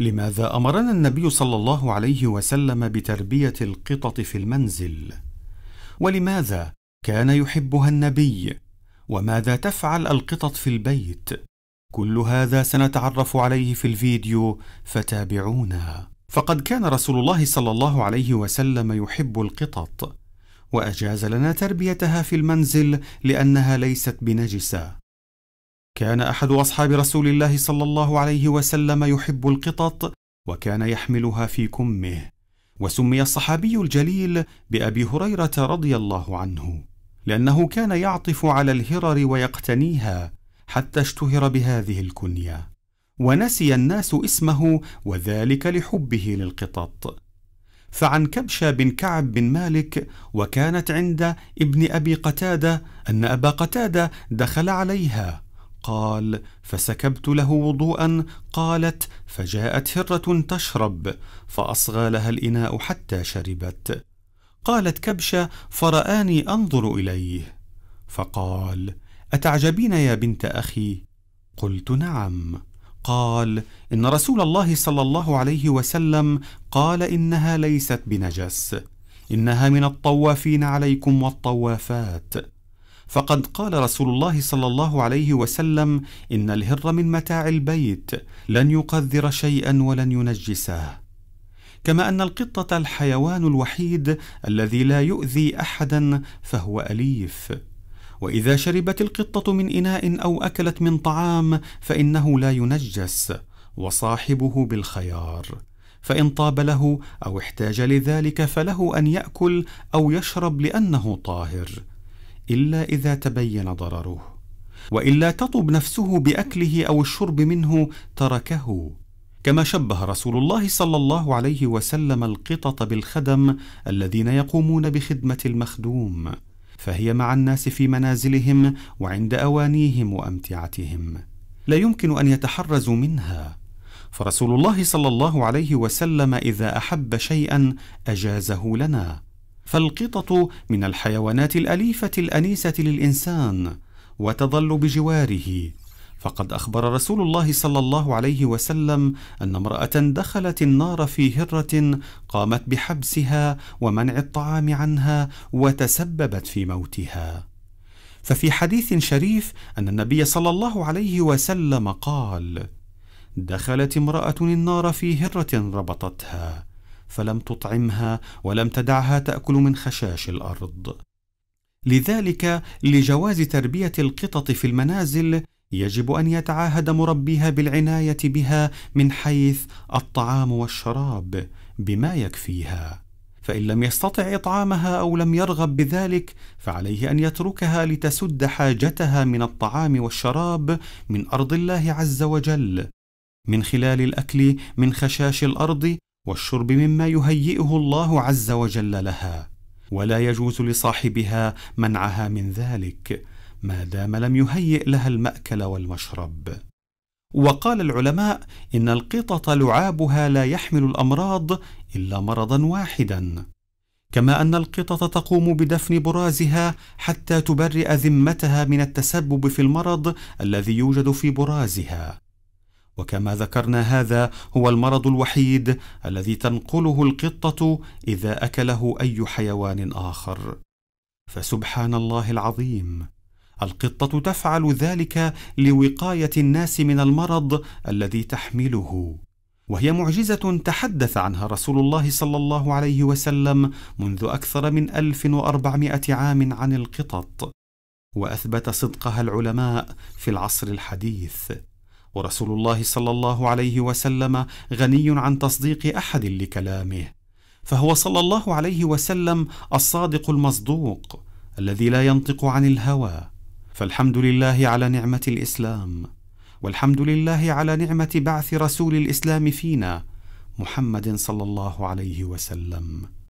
لماذا امرنا النبي صلى الله عليه وسلم بتربيه القطط في المنزل ولماذا كان يحبها النبي وماذا تفعل القطط في البيت كل هذا سنتعرف عليه في الفيديو فتابعونا فقد كان رسول الله صلى الله عليه وسلم يحب القطط واجاز لنا تربيتها في المنزل لانها ليست بنجسه كان احد اصحاب رسول الله صلى الله عليه وسلم يحب القطط وكان يحملها في كمه وسمي الصحابي الجليل بابي هريره رضي الله عنه لانه كان يعطف على الهرر ويقتنيها حتى اشتهر بهذه الكنيه ونسي الناس اسمه وذلك لحبه للقطط فعن كبشة بن كعب بن مالك وكانت عند ابن أبي قتادة أن أبا قتادة دخل عليها قال فسكبت له وضوءا قالت فجاءت هره تشرب فاصغى لها الاناء حتى شربت قالت كبشه فراني انظر اليه فقال اتعجبين يا بنت اخي قلت نعم قال ان رسول الله صلى الله عليه وسلم قال انها ليست بنجس انها من الطوافين عليكم والطوافات فقد قال رسول الله صلى الله عليه وسلم ان الهر من متاع البيت لن يقذر شيئا ولن ينجسه كما ان القطه الحيوان الوحيد الذي لا يؤذي احدا فهو اليف واذا شربت القطه من اناء او اكلت من طعام فانه لا ينجس وصاحبه بالخيار فان طاب له او احتاج لذلك فله ان ياكل او يشرب لانه طاهر إلا إذا تبين ضرره وإلا تطب نفسه بأكله أو الشرب منه تركه كما شبه رسول الله صلى الله عليه وسلم القطط بالخدم الذين يقومون بخدمة المخدوم فهي مع الناس في منازلهم وعند أوانيهم وأمتعتهم لا يمكن أن يتحرزوا منها فرسول الله صلى الله عليه وسلم إذا أحب شيئا أجازه لنا فالقطط من الحيوانات الاليفه الانيسه للانسان وتظل بجواره فقد اخبر رسول الله صلى الله عليه وسلم ان امراه دخلت النار في هره قامت بحبسها ومنع الطعام عنها وتسببت في موتها ففي حديث شريف ان النبي صلى الله عليه وسلم قال دخلت امراه النار في هره ربطتها فلم تطعمها ولم تدعها تاكل من خشاش الارض لذلك لجواز تربيه القطط في المنازل يجب ان يتعاهد مربيها بالعنايه بها من حيث الطعام والشراب بما يكفيها فان لم يستطع اطعامها او لم يرغب بذلك فعليه ان يتركها لتسد حاجتها من الطعام والشراب من ارض الله عز وجل من خلال الاكل من خشاش الارض والشرب مما يهيئه الله عز وجل لها ولا يجوز لصاحبها منعها من ذلك ما دام لم يهيئ لها الماكل والمشرب وقال العلماء ان القطط لعابها لا يحمل الامراض الا مرضا واحدا كما ان القطط تقوم بدفن برازها حتى تبرئ ذمتها من التسبب في المرض الذي يوجد في برازها وكما ذكرنا هذا هو المرض الوحيد الذي تنقله القطه اذا اكله اي حيوان اخر فسبحان الله العظيم القطه تفعل ذلك لوقايه الناس من المرض الذي تحمله وهي معجزه تحدث عنها رسول الله صلى الله عليه وسلم منذ اكثر من 1400 عام عن القطط واثبت صدقها العلماء في العصر الحديث ورسول الله صلى الله عليه وسلم غني عن تصديق احد لكلامه فهو صلى الله عليه وسلم الصادق المصدوق الذي لا ينطق عن الهوى فالحمد لله على نعمه الاسلام والحمد لله على نعمه بعث رسول الاسلام فينا محمد صلى الله عليه وسلم